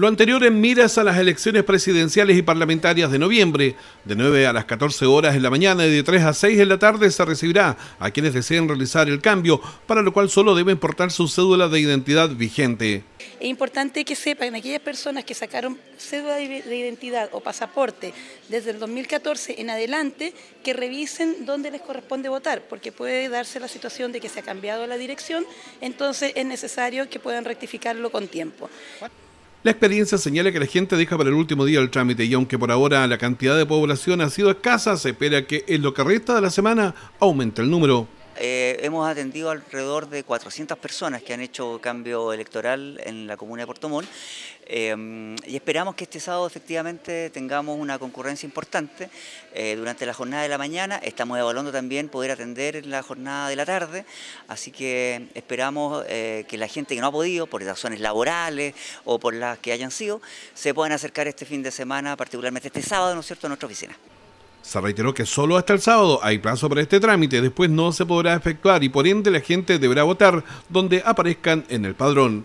Lo anterior en miras a las elecciones presidenciales y parlamentarias de noviembre. De 9 a las 14 horas en la mañana y de 3 a 6 en la tarde se recibirá a quienes deseen realizar el cambio, para lo cual solo deben portar su cédula de identidad vigente. Es importante que sepan aquellas personas que sacaron cédula de identidad o pasaporte desde el 2014 en adelante que revisen dónde les corresponde votar, porque puede darse la situación de que se ha cambiado la dirección, entonces es necesario que puedan rectificarlo con tiempo. La experiencia señala que la gente deja para el último día el trámite y aunque por ahora la cantidad de población ha sido escasa, se espera que en lo que resta de la semana aumente el número. Eh, hemos atendido alrededor de 400 personas que han hecho cambio electoral en la comuna de Portomón eh, y esperamos que este sábado efectivamente tengamos una concurrencia importante eh, durante la jornada de la mañana. Estamos evaluando también poder atender en la jornada de la tarde, así que esperamos que la gente que no ha podido, por razones laborales o por las que hayan sido, se puedan acercar este fin de semana, particularmente este sábado, ¿no es cierto?, a nuestra oficina. Se reiteró que solo hasta el sábado hay plazo para este trámite, después no se podrá efectuar y por ende la gente deberá votar donde aparezcan en el padrón.